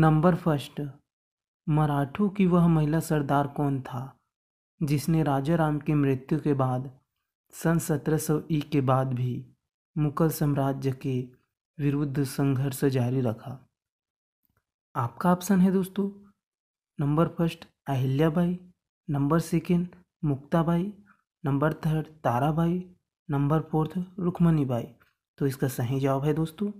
number first मराठों की वह महिला सरदार कौन था जिसने राजा राम की मृत्यु के बाद सन सत्रह सौ एक के बाद भी मुगल साम्राज्य के विरुद्ध संघर्ष जारी रखा आपका ऑप्शन है दोस्तों number first Ahilyabai number second Muktabai number third Tarabai number fourth Rukminibai तो इसका सही जवाब है दोस्तों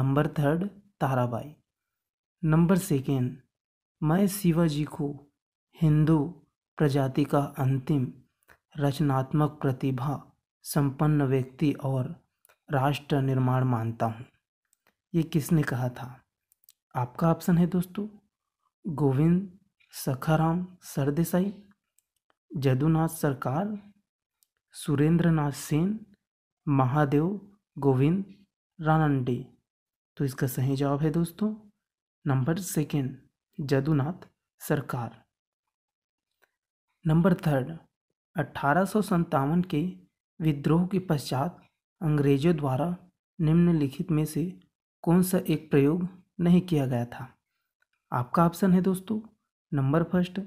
number third Tarabai number second मैं शिवाजी को हिंदू प्रजाति का अंतिम रचनात्मक प्रतिभा संपन्न व्यक्ति और राष्ट्र निर्माण मानता हूँ ये किसने कहा था आपका ऑप्शन है दोस्तों गोविंद सखाराम सरदेसाई जदुनाथ सरकार सुरेंद्रनाथ सेन महादेव गोविंद रानंडे तो इसका सही जवाब है दोस्तों नंबर सेकेंड जदुनाथ सरकार नंबर थर्ड अठारह के विद्रोह के पश्चात अंग्रेजों द्वारा निम्नलिखित में से कौन सा एक प्रयोग नहीं किया गया था आपका ऑप्शन है दोस्तों नंबर फर्स्ट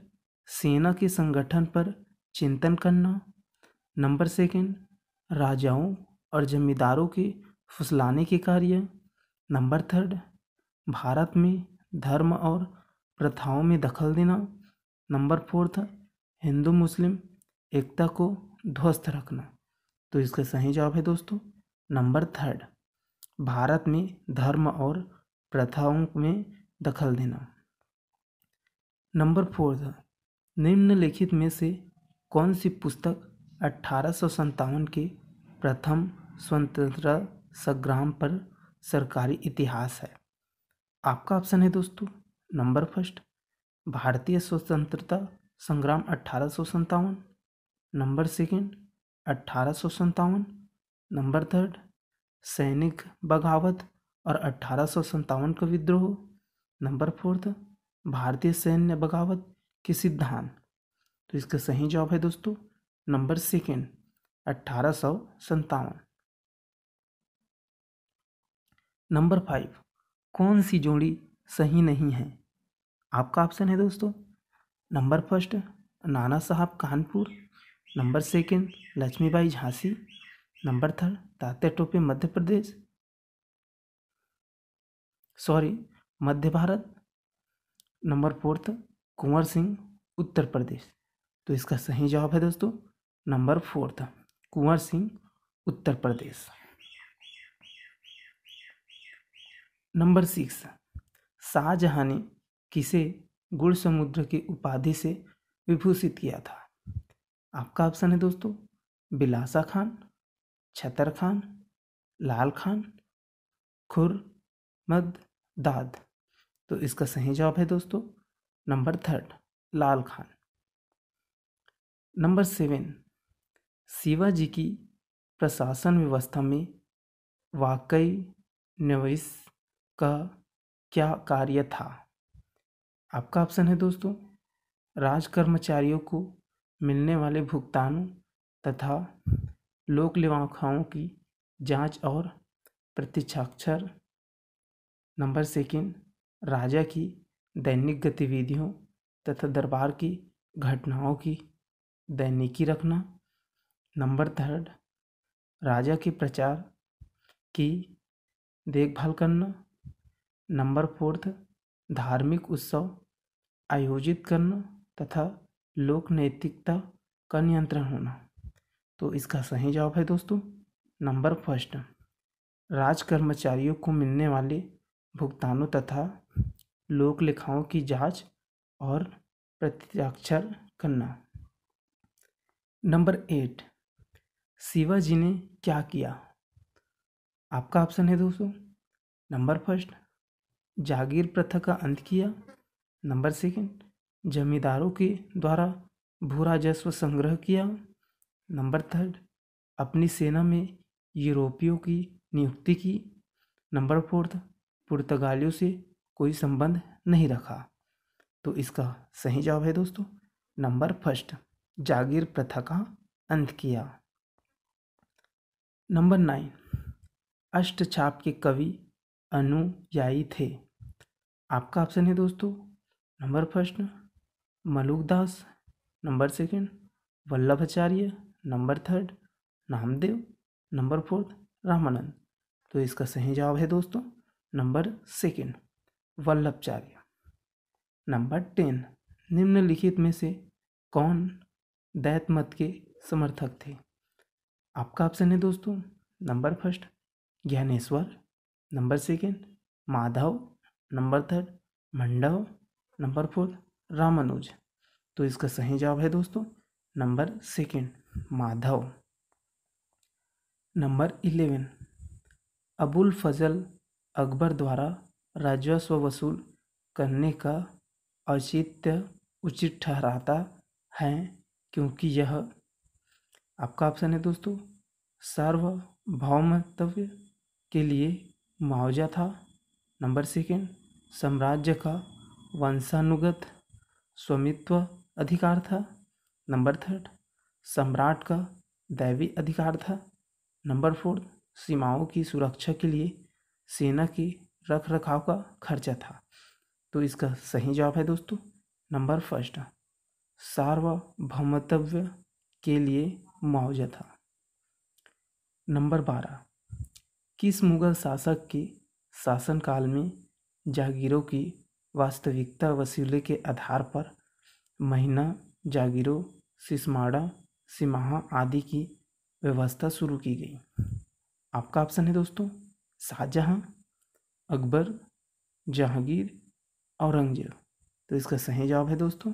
सेना के संगठन पर चिंतन करना नंबर सेकेंड राजाओं और जमींदारों के फुसलाने के कार्य नंबर थर्ड भारत में धर्म और प्रथाओं में दखल देना नंबर फोर्थ हिंदू मुस्लिम एकता को ध्वस्त रखना तो इसका सही जवाब है दोस्तों नंबर थर्ड भारत में धर्म और प्रथाओं में दखल देना नंबर फोर्थ निम्नलिखित में से कौन सी पुस्तक अठारह के प्रथम स्वतंत्रता संग्राम पर सरकारी इतिहास है आपका ऑप्शन है दोस्तों नंबर फर्स्ट भारतीय स्वतंत्रता संग्राम अठारह सौ सत्तावन नंबर सेकेंड अट्ठारह सौ सत्तावन नंबर थर्ड सैनिक बगावत और अट्ठारह सौ सत्तावन का विद्रोह नंबर फोर्थ भारतीय सैन्य बगावत के सिद्धांत तो इसका सही जवाब है दोस्तों नंबर सेकेंड अट्ठारह सौ सत्तावन नंबर फाइव कौन सी जोड़ी सही नहीं है आपका ऑप्शन है दोस्तों number first Nana Sahab Kanpur number second Lakshmibai Jhansi number third Tatya Tope Madhya Pradesh sorry Madhya Bharat number fourth Kunwar Singh Uttar Pradesh तो इसका सही जवाब है दोस्तों number fourth Kunwar Singh Uttar Pradesh number six Shahjahan ने किसे गुड़ समुद्र की उपाधि से विभूषित किया था आपका ऑप्शन है दोस्तों बिलासा खान छतर खान लाल खान मद दाद तो इसका सही जवाब है दोस्तों number third Lal Khan number seven Shivaji की प्रशासन व्यवस्था में वाकई नवीस का क्या कार्य था आपका ऑप्शन है दोस्तों राज कर्मचारियों को मिलने वाले भुगतानों तथा लोक लेवाखाओं की जांच और प्रतिक्षाक्षर नंबर सेकेंड राजा की दैनिक गतिविधियों तथा दरबार की घटनाओं की दैनिकी रखना नंबर थर्ड राजा के प्रचार की देखभाल करना नंबर फोर्थ धार्मिक उत्सव आयोजित करना तथा लोक नैतिकता का नियंत्रण होना तो इसका सही जवाब है दोस्तों नंबर फर्स्ट राज कर्मचारियों को मिलने वाले भुगतानों तथा लोक लेखाओं की जांच और प्रत्याक्षर करना नंबर एट शिवाजी ने क्या किया आपका ऑप्शन है दोस्तों नंबर फर्स्ट जागीर प्रथा का अंत किया नंबर सेकंड जमींदारों के द्वारा भू राजस्व संग्रह किया नंबर थर्ड अपनी सेना में यूरोपियों की नियुक्ति की नंबर फोर्थ पुर्तगालियों से कोई संबंध नहीं रखा तो इसका सही जवाब है दोस्तों नंबर फर्स्ट जागीर प्रथा का अंत किया नंबर नाइन अष्टछाप के कवि अनुयायी थे आपका ऑप्शन है दोस्तों number first Malukdas number second Vallabhacharya number third Namdev number fourth Ramanand तो इसका सही जवाब है दोस्तों number second Vallabhacharya number ten निम्नलिखित में से कौन दैत मत के समर्थक थे आपका ऑप्शन है दोस्तों number first Dnyaneshwar number second Madhav number third Mandav number fourth Ramanuj तो इसका सही जवाब है दोस्तों number second Madhav number eleven Abul Fazal Akbar द्वारा राजस्व वसूल करने का औचित्य उचित ठहराता है क्योंकि यह आपका ऑप्शन है दोस्तों सार्वभौमत्व के लिए मुआवजा था नंबर सेकेंड साम्राज्य का वंशानुगत स्वामित्व अधिकार था नंबर थर्ड सम्राट का दैवी अधिकार था नंबर फोर्थ सीमाओं की सुरक्षा के लिए सेना के रख रखाव का खर्चा था तो इसका सही जवाब है दोस्तों नंबर फर्स्ट सार्वभौमतव्य के लिए मुआवजा था नंबर बारह किस मुगल शासक के शासनकाल में जागीरों की वास्तविकता वसूले के आधार पर महीना जागीरों सिस्माड़ा सिमाहा आदि की व्यवस्था शुरू की गई आपका ऑप्शन है दोस्तों शाहजहाँ अकबर जहांगीर औरंगजेब तो इसका सही जवाब है दोस्तों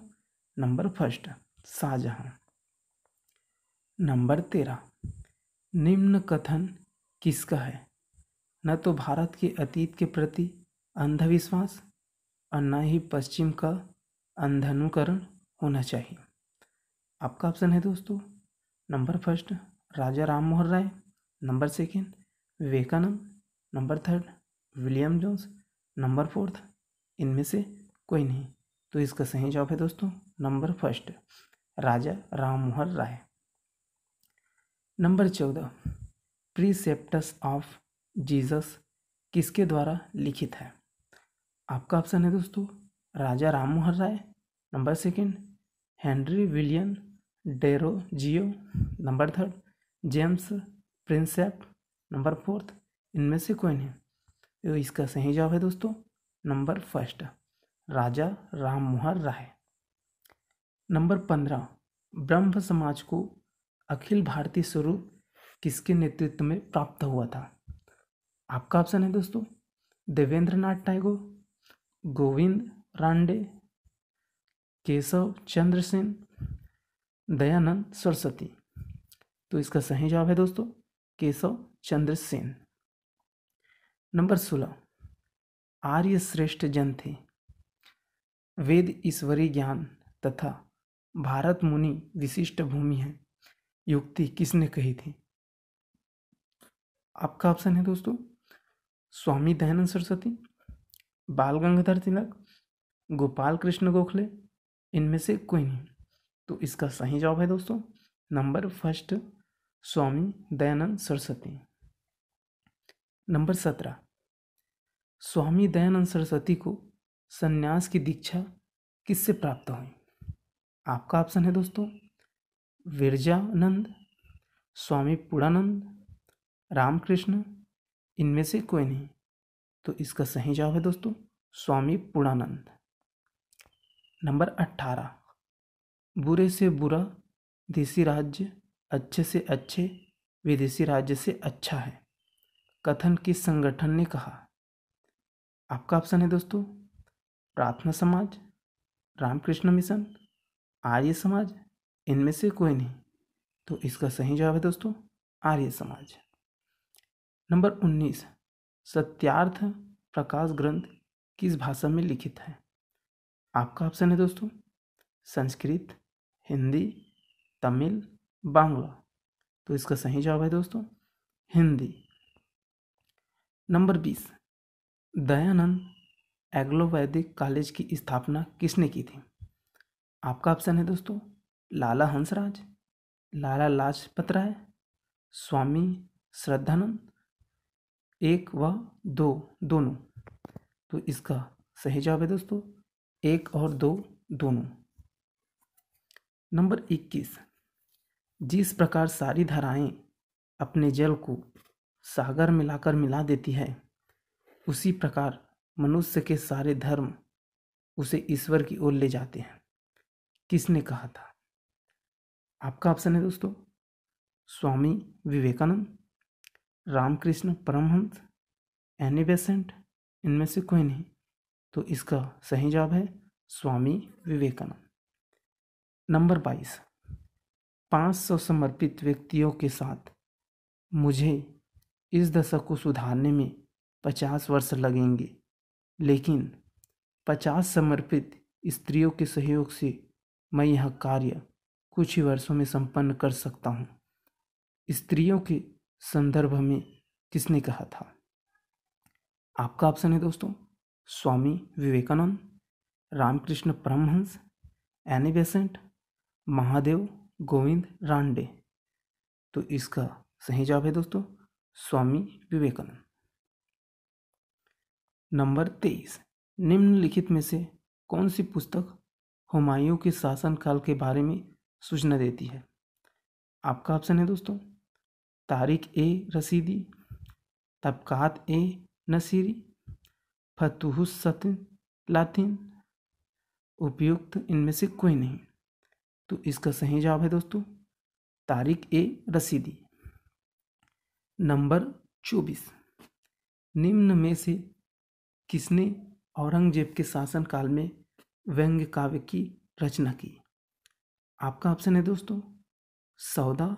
नंबर फर्स्ट शाहजहाँ नंबर तेरह निम्न कथन किसका है न तो भारत के अतीत के प्रति अंधविश्वास और न ही पश्चिम का अंधानुकरण होना चाहिए आपका ऑप्शन है दोस्तों number first Raja Ram Mohan Roy number second Vivekananda number third William Jones number fourth इनमें से कोई नहीं तो इसका सही जवाब है दोस्तों number first Raja Ram Mohan Roy number चौदह प्रीसेप्टस ऑफ जीसस किसके द्वारा लिखित है आपका ऑप्शन है दोस्तों Raja Ram Mohan Roy number second Henry William Derozio number third James Prinsep number fourth इनमें से कौन है तो इसका सही जवाब है दोस्तों number first Raja Ram Mohan Roy number पंद्रह ब्रह्म समाज को अखिल भारतीय स्वरूप किसके नेतृत्व में प्राप्त हुआ था आपका ऑप्शन है दोस्तों देवेंद्र नाथ टैगोर गोविंद रांडे केशव चंद्र सेन दयानंद सरस्वती तो इसका सही जवाब है दोस्तों केशव चंद्र सेन नंबर सोलह आर्य श्रेष्ठ जन थे वेद ईश्वरीय ज्ञान तथा भारत मुनि विशिष्ट भूमि है युक्ति किसने कही थी आपका ऑप्शन है दोस्तों स्वामी दयानंद सरस्वती बाल गंगाधर तिलक गोपाल कृष्ण गोखले इनमें से कोई नहीं तो इसका सही जवाब है दोस्तों number first Swami Dayanand Saraswati number सत्रह स्वामी दयानंद सरस्वती को सन्यास की दीक्षा किससे प्राप्त हुई आपका ऑप्शन है दोस्तों विरजानंद स्वामी पुरानंद रामकृष्ण इनमें से कोई नहीं तो इसका सही जवाब है दोस्तों स्वामी पूर्णानंद नंबर अट्ठारह बुरे से बुरा देसी राज्य अच्छे से अच्छे विदेशी राज्य से अच्छा है कथन किस संगठन ने कहा आपका ऑप्शन है दोस्तों प्रार्थना समाज रामकृष्ण मिशन आर्य समाज इनमें से कोई नहीं तो इसका सही जवाब है दोस्तों आर्य समाज नंबर उन्नीस सत्यार्थ प्रकाश ग्रंथ किस भाषा में लिखित है आपका ऑप्शन है दोस्तों संस्कृत हिंदी तमिल बांग्ला तो इसका सही जवाब है दोस्तों हिंदी नंबर बीस दयानंद एग्लो वैदिक कॉलेज की स्थापना किसने की थी आपका ऑप्शन है दोस्तों लाला हंसराज लाला लाजपत राय स्वामी श्रद्धानंद एक व दो दोनों तो इसका सही जवाब है दोस्तों एक और दो दोनों नंबर इक्कीस जिस प्रकार सारी धाराएं अपने जल को सागर में लाकर मिला देती है उसी प्रकार मनुष्य के सारे धर्म उसे ईश्वर की ओर ले जाते हैं किसने कहा था आपका ऑप्शन है दोस्तों स्वामी विवेकानंद रामकृष्ण परमहंस एनी बेसेंट इनमें से कोई नहीं तो इसका सही जवाब है स्वामी विवेकानंद नंबर बाईस पाँच सौ समर्पित व्यक्तियों के साथ मुझे इस दशक को सुधारने में पचास वर्ष लगेंगे लेकिन पचास समर्पित स्त्रियों के सहयोग से मैं यह कार्य कुछ ही वर्षों में संपन्न कर सकता हूँ स्त्रियों के संदर्भ में किसने कहा था आपका ऑप्शन है दोस्तों स्वामी विवेकानंद रामकृष्ण परमहंस एनी बेसेंट महादेव गोविंद रांडे तो इसका सही जवाब है दोस्तों स्वामी विवेकानंद नंबर तेईस निम्नलिखित में से कौन सी पुस्तक हुमायूं के शासनकाल के बारे में सूचना देती है आपका ऑप्शन है दोस्तों तारिक ए रसीदी तबक़ात ए नसीरी फतुहसत लातिन उपयुक्त इनमें से कोई नहीं तो इसका सही जवाब है दोस्तों तारिक ए रसीदी नंबर चौबीस निम्न में से किसने औरंगजेब के शासनकाल में व्यंग्य काव्य की रचना की आपका ऑप्शन है दोस्तों सौदा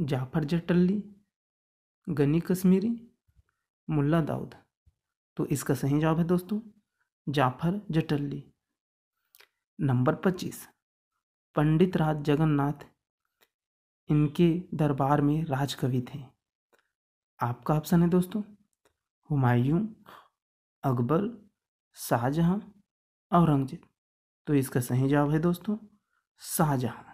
जाफ़र जटली गनी कश्मीरी मुल्ला दाऊद तो इसका सही जवाब है दोस्तों जाफ़र जटली नंबर पच्चीस पंडित राज जगन्नाथ इनके दरबार में राजकवि थे आपका ऑप्शन है दोस्तों हुमायूं अकबर शाहजहाँ औरंगजेब तो इसका सही जवाब है दोस्तों शाहजहाँ